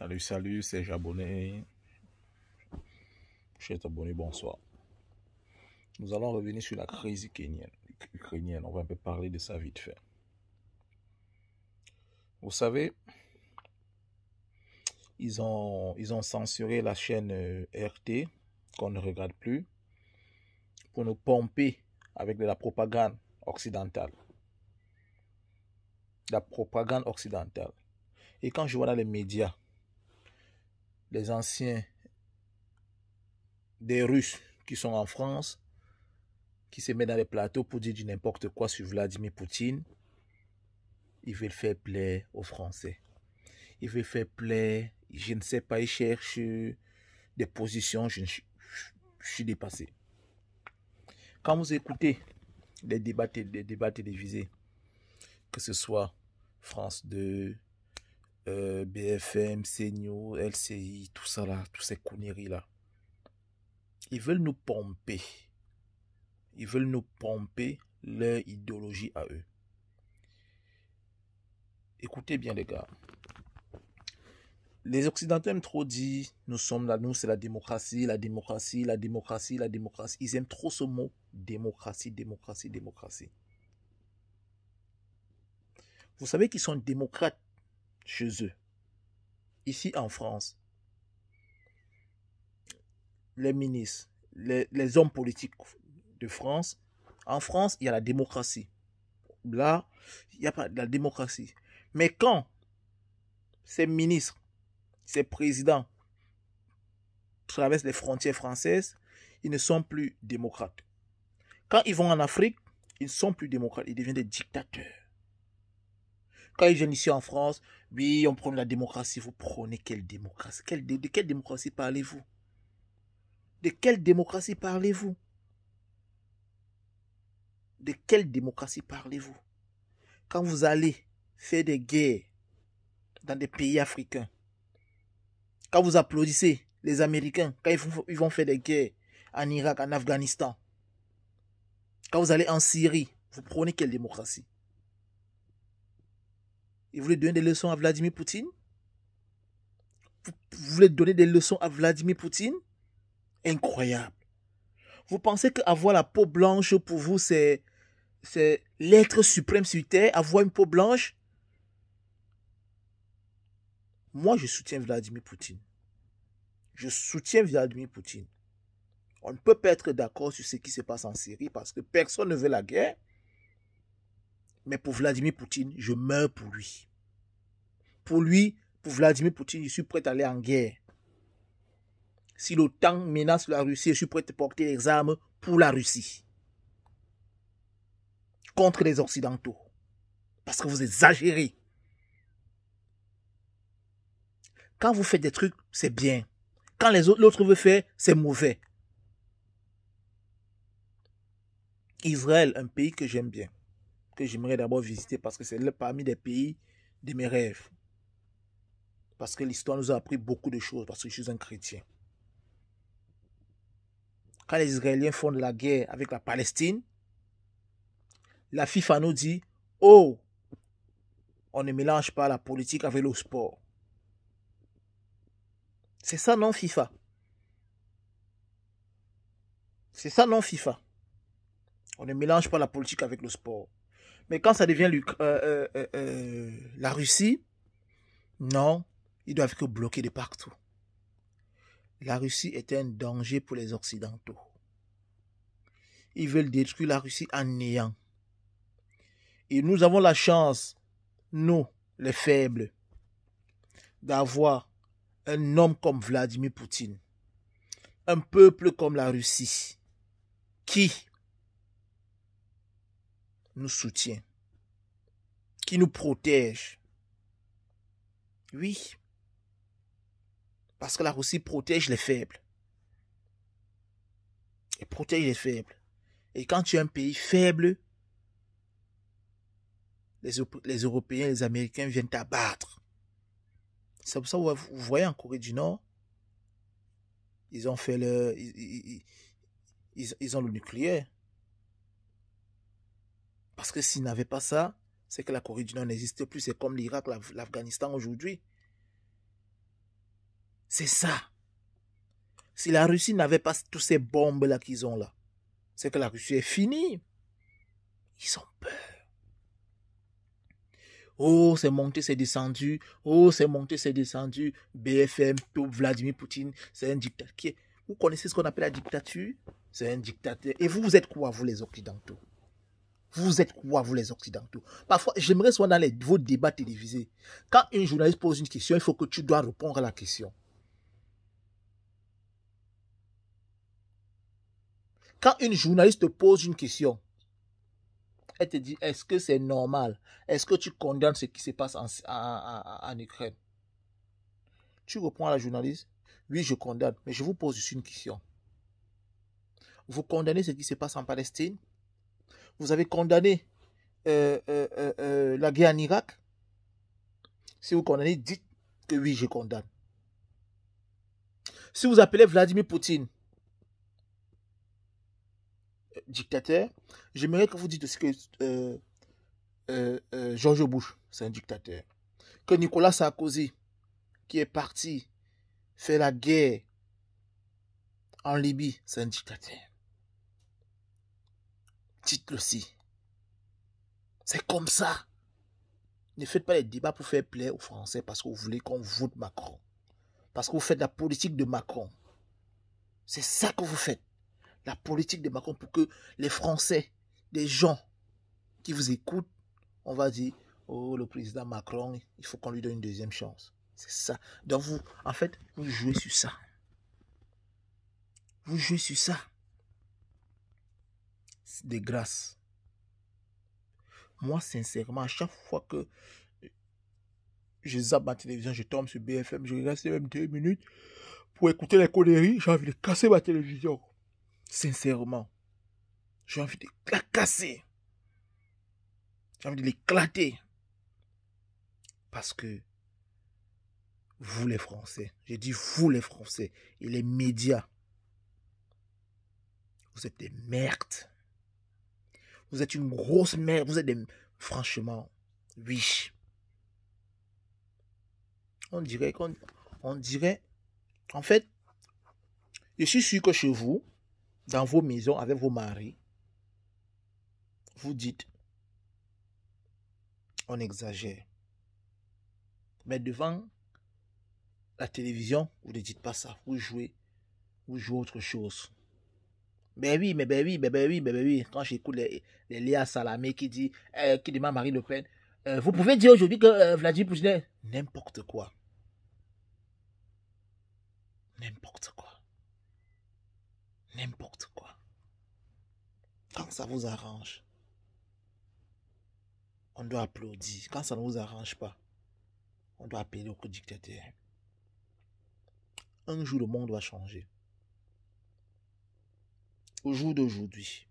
Salut, salut, c'est Jabonné. Chers abonnés, bonsoir. Nous allons revenir sur la crise ukrainienne. ukrainienne. On va un peu parler de ça vite fait. Vous savez, ils ont, ils ont censuré la chaîne euh, RT, qu'on ne regarde plus, pour nous pomper avec de la propagande occidentale. La propagande occidentale. Et quand je vois dans les médias, les anciens des Russes qui sont en France, qui se mettent dans les plateaux pour dire du n'importe quoi sur Vladimir Poutine. Ils veulent faire plaire aux Français. Ils veulent faire plaire, je ne sais pas, ils cherchent des positions, je, suis dépassé. Quand vous écoutez des débats, les débats télévisés, que ce soit France 2, euh, BFM, CNO, LCI, tout ça là, tous ces conneries là. Ils veulent nous pomper. Ils veulent nous pomper leur idéologie à eux. Écoutez bien les gars. Les Occidentaux aiment trop dire nous sommes là, nous c'est la démocratie, la démocratie, la démocratie, la démocratie. Ils aiment trop ce mot démocratie, démocratie, démocratie. Vous savez qu'ils sont démocrates chez eux, ici en France, les ministres, les, hommes politiques de France, en France, il y a la démocratie. Là, il n'y a pas de la démocratie. Mais quand ces ministres, ces présidents traversent les frontières françaises, ils ne sont plus démocrates. Quand ils vont en Afrique, ils ne sont plus démocrates, ils deviennent des dictateurs. Quand ils viennent ici en France, oui, on prône la démocratie. Vous prenez quelle démocratie de, quelle démocratie parlez-vous De quelle démocratie parlez-vous De quelle démocratie parlez-vous Quand vous allez faire des guerres dans des pays africains, quand vous applaudissez les Américains, quand ils vont, ils vont faire des guerres en Irak, en Afghanistan, quand vous allez en Syrie, vous prenez quelle démocratie vous voulez donner des leçons à Vladimir Poutine Vous voulez donner des leçons à Vladimir Poutine Incroyable. Vous pensez qu'avoir la peau blanche pour vous, c'est l'être suprême sur Terre, avoir une peau blanche Moi, je soutiens Vladimir Poutine. Je soutiens Vladimir Poutine. On ne peut pas être d'accord sur ce qui se passe en Syrie parce que personne ne veut la guerre. Mais pour Vladimir Poutine, je meurs pour lui. Pour lui, pour Vladimir Poutine, je suis prêt à aller en guerre. Si l'OTAN menace la Russie, je suis prêt à porter les armes pour la Russie. Contre les Occidentaux. Parce que vous exagérez. Quand vous faites des trucs, c'est bien. Quand l'autre veut faire, c'est mauvais. Israël, un pays que j'aime bien que j'aimerais d'abord visiter parce que c'est parmi des pays de mes rêves. Parce que l'histoire nous a appris beaucoup de choses, parce que je suis un chrétien. Quand les Israéliens font de la guerre avec la Palestine, la FIFA nous dit Oh, on ne mélange pas la politique avec le sport. C'est ça, non, FIFA C'est ça, non, FIFA On ne mélange pas la politique avec le sport. Mais quand ça devient euh, euh, euh, la Russie, non, ils doivent que bloquer de partout. La Russie est un danger pour les Occidentaux. Ils veulent détruire la Russie en néant. Et nous avons la chance, nous, les faibles, d'avoir un homme comme Vladimir Poutine, un peuple comme la Russie, qui nous soutient, qui nous protège. Oui, parce que la Russie protège les faibles. et protège les faibles. Et quand tu es un pays faible, les, les Européens, les Américains viennent t'abattre. C'est pour ça que vous voyez en Corée du Nord, ils ont fait le... Ils, ils, ils, ils ont le nucléaire. Parce que s'ils n'avaient pas ça, c'est que la Corée du Nord n'existe plus. C'est comme l'Irak, l'Afghanistan aujourd'hui. C'est ça. Si la Russie n'avait pas toutes ces bombes-là qu'ils ont là, c'est que la Russie est finie. Ils ont peur. Oh, c'est monté, c'est descendu. Oh, c'est monté, c'est descendu. BFM, Vladimir Poutine, c'est un dictateur. Vous connaissez ce qu'on appelle la dictature C'est un dictateur. Et vous, vous êtes quoi, vous les Occidentaux vous êtes quoi, vous les Occidentaux Parfois, j'aimerais soit dans les, vos débats télévisés, quand une journaliste pose une question, il faut que tu dois répondre à la question. Quand une journaliste te pose une question, elle te dit, est-ce que c'est normal Est-ce que tu condamnes ce qui se passe en, Ukraine Tu reprends à la journaliste, oui, je condamne, mais je vous pose aussi une question. Vous condamnez ce qui se passe en Palestine vous avez condamné euh, euh, euh, la guerre en Irak, si vous condamnez, dites que oui, je condamne. Si vous appelez Vladimir Poutine dictateur, j'aimerais que vous dites aussi que Georges Bush, c'est un dictateur. Que Nicolas Sarkozy, qui est parti faire la guerre en Libye, c'est un dictateur aussi. C'est comme ça. Ne faites pas les débats pour faire plaire aux Français parce que vous voulez qu'on vote Macron. Parce que vous faites la politique de Macron. C'est ça que vous faites. La politique de Macron pour que les Français, des gens qui vous écoutent, on va dire, oh, le président Macron, il faut qu'on lui donne une deuxième chance. C'est ça. Donc vous, en fait, vous jouez sur ça. Vous jouez sur ça de grâce. Moi, sincèrement, à chaque fois que je zappe ma télévision, je tombe sur BFM, je reste même deux minutes pour écouter les conneries, j'ai envie de casser ma télévision. Sincèrement, j'ai envie de la casser. J'ai envie de l'éclater. Parce que vous les Français, j'ai dit vous les Français et les médias, vous êtes des merdes. Vous êtes une grosse mère, Vous êtes Franchement, oui. On dirait qu'on... On dirait... En fait, je suis sûr que chez vous, dans vos maisons, avec vos maris, vous dites, on exagère. Mais devant la télévision, vous ne dites pas ça. Vous jouez, vous jouez autre chose. Ben oui, mais ben oui, ben, ben oui, ben, oui. Quand j'écoute les, les Léa Salamé qui dit, euh, qui demande Marie Le Pen, euh, vous pouvez dire aujourd'hui que euh, Vladimir Poutine, n'importe quoi. N'importe quoi. N'importe quoi. Quand ça vous arrange, on doit applaudir. Quand ça ne vous arrange pas, on doit appeler au dictateur. Un jour, le monde va changer au jour d'aujourd'hui,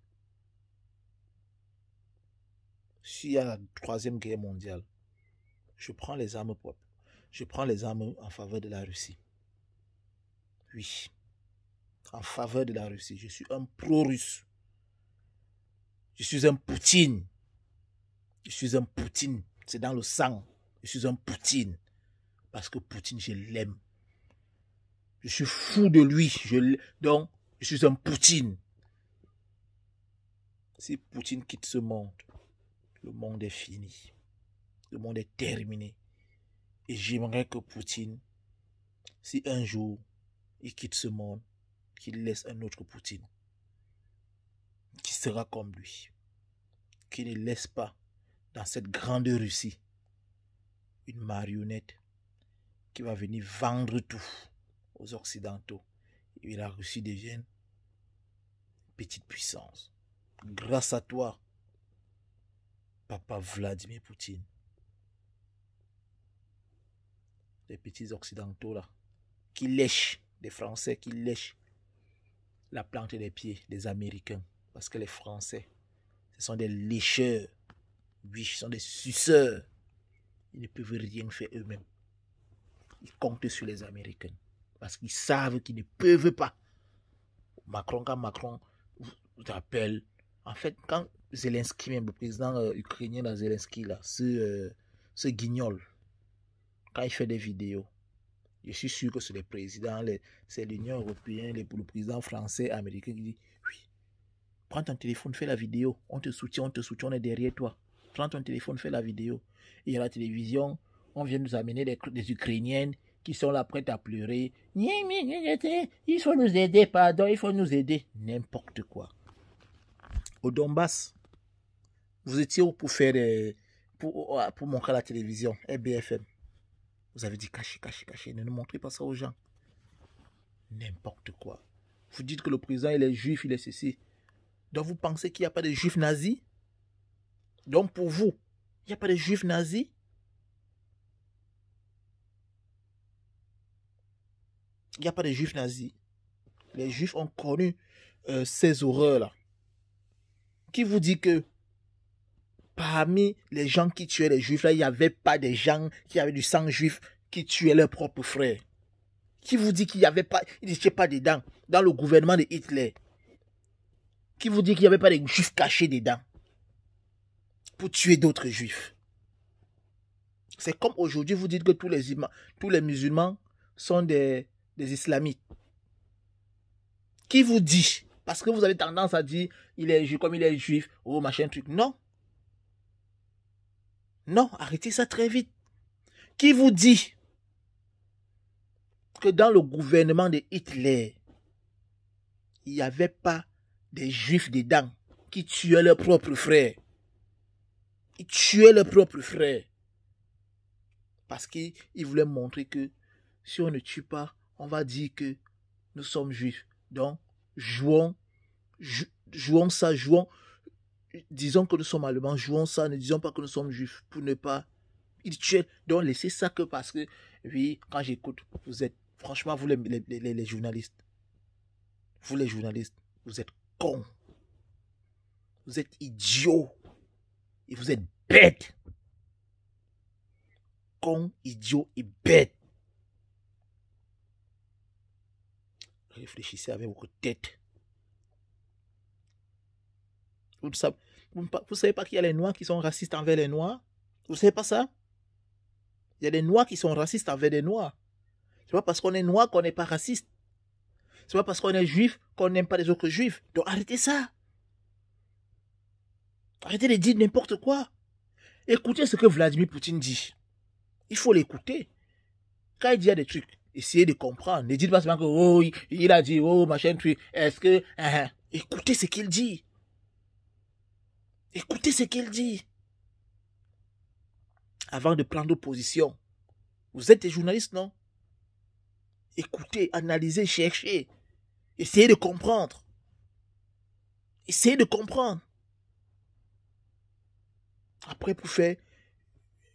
s'il y a la troisième guerre mondiale, je prends les armes propres. Je prends les armes en faveur de la Russie. Oui. En faveur de la Russie. Je suis un pro-russe. Je suis un Poutine. Je suis un Poutine. C'est dans le sang. Je suis un Poutine. Parce que Poutine, je l'aime. Je suis fou de lui. Donc, je suis un Poutine. Si Poutine quitte ce monde, le monde est fini. Le monde est terminé. Et j'aimerais que Poutine, si un jour il quitte ce monde, qu'il laisse un autre Poutine qui sera comme lui. Qui ne laisse pas dans cette grande Russie une marionnette qui va venir vendre tout aux Occidentaux. Et la Russie devienne petite puissance grâce à toi, Papa Vladimir Poutine. Les petits occidentaux là, qui lèchent, les Français qui lèchent la plante des pieds des Américains. Parce que les Français, ce sont des lécheurs. Oui, ce sont des suceurs. Ils ne peuvent rien faire eux-mêmes. Ils comptent sur les Américains. Parce qu'ils savent qu'ils ne peuvent pas. Macron, quand Macron vous appelle en fait, quand Zelensky, même le président ukrainien Zelensky, là, ce, guignol, quand il fait des vidéos, je suis sûr que c'est le président, c'est l'Union européenne, les, le président français, américain qui dit Oui, prends ton téléphone, fais la vidéo. On te soutient, on te soutient, on est derrière toi. Prends ton téléphone, fais la vidéo. Il y a la télévision, on vient nous amener des, des Ukrainiennes qui sont là prêtes à pleurer. Il faut nous aider, pardon, il faut nous aider. N'importe quoi au Donbass. Vous étiez où pour faire euh, pour, oh, ah, pour montrer à la télévision, BFM. Vous avez dit caché, caché, caché. ne, nous montrez pas ça aux gens. N'importe quoi. Vous dites que le président, il est juif, il est ceci. Donc vous pensez qu'il n'y a pas de juifs nazis Donc pour vous, il n'y a pas de juifs nazis Il n'y a pas de juifs nazis. Les juifs ont connu euh, ces horreurs-là qui vous dit que parmi les gens qui tuaient les juifs, là, il n'y avait pas des gens qui avaient du sang juif qui tuaient leurs propres frères Qui vous dit qu'il n'y avait pas, ils n'étaient pas dedans, dans le gouvernement de Hitler Qui vous dit qu'il n'y avait pas des juifs cachés dedans pour tuer d'autres juifs C'est comme aujourd'hui, vous dites que tous les, musulmans sont des, des islamites. Qui vous dit parce que vous avez tendance à dire, il est juif comme il est juif, ou oh, machin truc. Non. Non, arrêtez ça très vite. Qui vous dit que dans le gouvernement de Hitler, il n'y avait pas des juifs dedans qui tuaient leurs propres frères. Ils tuaient leurs propres frères. Parce qu'ils voulaient montrer que si on ne tue pas, on va dire que nous sommes juifs. Donc, jouons, jouons ça, jouons, disons que nous sommes allemands, jouons ça, ne disons pas que nous sommes juifs pour ne pas. Donc laissez ça que parce que, oui, quand j'écoute, vous êtes, franchement, vous les, les, les, journalistes, vous les journalistes, vous êtes cons. Vous êtes idiots. Et vous êtes bêtes. Cons, idiots et bêtes. réfléchissez avec votre tête. Vous ne savez, vous savez pas qu'il y a les Noirs qui sont racistes envers les Noirs Vous ne savez pas ça Il y a des Noirs qui sont racistes envers les Noirs. C'est pas parce qu'on est Noir qu'on n'est pas raciste. C'est pas parce qu'on est Juif qu'on n'aime pas les autres Juifs. Donc arrêtez ça. Arrêtez de dire n'importe quoi. Écoutez ce que Vladimir Poutine dit. Il faut l'écouter. Quand il dit des trucs, Essayez de comprendre. Ne dites pas seulement que, oh, il a dit, oh, machin, tu, est-ce que, hein, hein. écoutez ce qu'il dit. Écoutez ce qu'il dit. Avant de prendre position. Vous êtes des journalistes, non? Écoutez, analysez, cherchez. Essayez de comprendre. Essayez de comprendre. Après, pour faire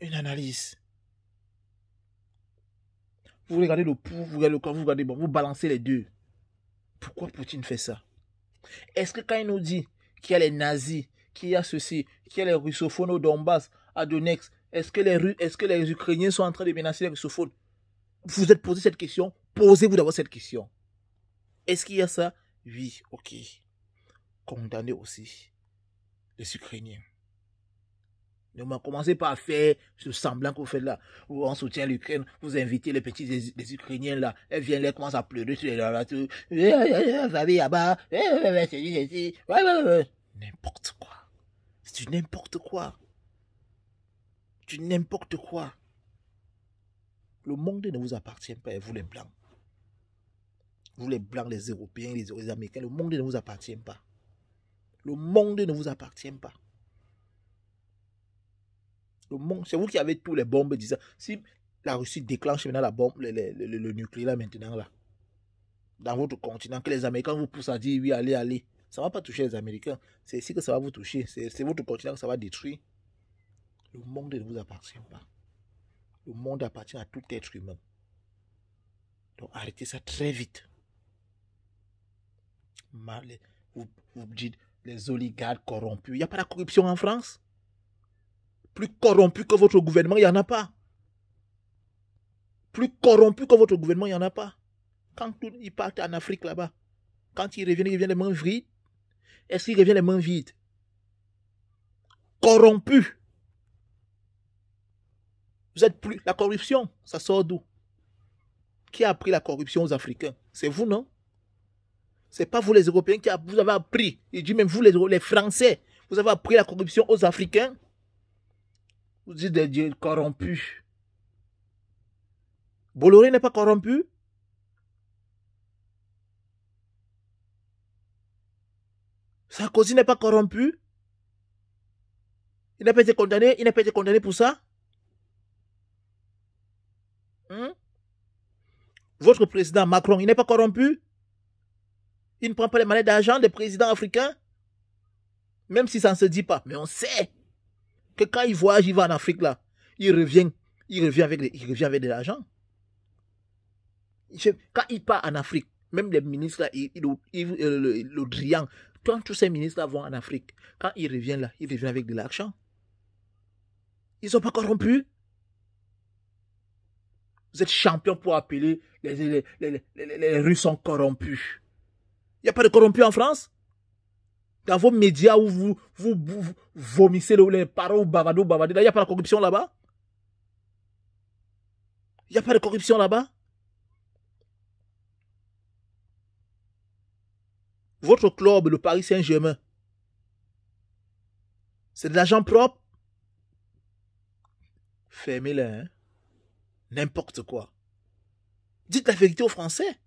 une analyse vous regardez le pouf, vous regardez le corps, vous regardez vous balancez les deux. Pourquoi Poutine fait ça Est-ce que quand il nous dit qu'il y a les nazis, qu'il y a ceci, qu'il y a les russophones au Donbass, à Donetsk, est-ce que les est-ce que les Ukrainiens sont en train de menacer les russophones Vous êtes posé cette question, posez-vous d'abord cette question. Est-ce qu'il y a ça Oui, ok. Condamnez aussi les Ukrainiens. Ne commencez pas à faire ce semblant que vous faites là. on soutient l'Ukraine, vous invitez les petits Ukrainiens là, elles viennent, elles commencent à pleurer sur les eh, eh, eh, C'est N'importe quoi. C'est n'importe quoi. Du n'importe quoi. Le monde ne vous appartient pas, vous les Blancs. Vous les Blancs, les Européens, les Américains, le monde ne vous appartient pas. Le monde ne vous appartient pas c'est vous qui avez tous les bombes, disant, si la Russie déclenche maintenant la bombe, le, nucléaire maintenant là, dans votre continent, que les Américains vous poussent à dire oui, allez, allez, ça ne va pas toucher les Américains. C'est ici que ça va vous toucher. C'est votre continent que ça va détruire. Le monde ne vous appartient pas. Le monde appartient à tout être humain. Donc arrêtez ça très vite. Vous, vous dites les oligarques corrompus. Il n'y a pas la corruption en France plus corrompu que votre gouvernement, il n'y en a pas. Plus corrompu que votre gouvernement, il n'y en a pas. Quand ils partent en Afrique là-bas, quand ils reviennent, ils reviennent les mains vides. Est-ce qu'ils reviennent les mains vides Corrompu. Vous êtes plus. La corruption, ça sort d'où Qui a appris la corruption aux Africains C'est vous, non Ce n'est pas vous les Européens qui avez appris. Il dit même vous les Français, vous avez appris la corruption aux Africains. Vous dites des dieux corrompus. Bolloré n'est pas corrompu Sarkozy n'est pas corrompu Il n'a pas été condamné Il n'a pas été condamné pour ça hein? Votre président Macron, il n'est pas corrompu Il ne prend pas les manettes d'argent des présidents africains Même si ça ne se dit pas, mais on sait que quand il voyage, il va en Afrique là, il revient, il revient avec, il revient avec de l'argent. Quand il part en Afrique, même les ministres là, euh, le, Drian, quand tous ces ministres là vont en Afrique, quand ils reviennent là, ils reviennent avec de l'argent. Ils sont pas corrompus. Vous êtes champion pour appeler les, Russes sont corrompus. Il n'y a pas de corrompus en France dans vos médias où vous, vous, vomissez les paroles, ou bavardez, Il n'y a pas de corruption là-bas Il n'y a pas de corruption là-bas Votre club, le Paris Saint-Germain, c'est de l'argent propre Fermez-le, hein. N'importe quoi. Dites la vérité aux Français.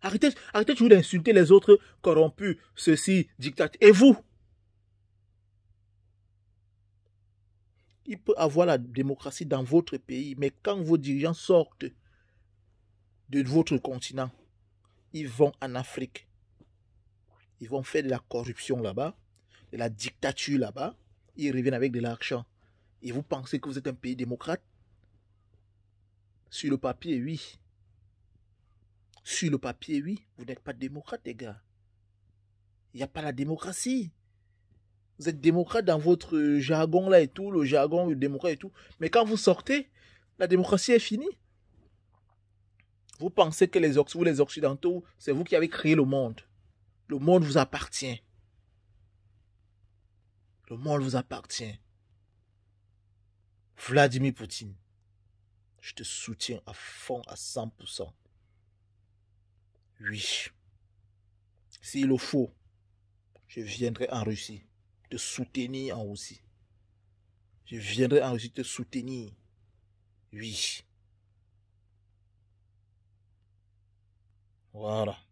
Arrêtez, arrêtez toujours d'insulter les autres corrompus, ceci, dictateurs. Et vous Il peut avoir la démocratie dans votre pays, mais quand vos dirigeants sortent de votre continent, ils vont en Afrique. Ils vont faire de la corruption là-bas, de la dictature là-bas. Ils reviennent avec de l'argent. Et vous pensez que vous êtes un pays démocrate Sur le papier, oui. Sur le papier, oui, vous n'êtes pas démocrate, les gars. Il n'y a pas la démocratie. Vous êtes démocrate dans votre jargon là et tout, le jargon le démocrate et tout. Mais quand vous sortez, la démocratie est finie. Vous pensez que les, vous, les Occidentaux, c'est vous qui avez créé le monde. Le monde vous appartient. Le monde vous appartient. Vladimir Poutine, je te soutiens à fond, à 100%. Oui. S'il le faut, je viendrai en Russie te soutenir en Russie. Je viendrai en Russie te soutenir. Oui. Voilà.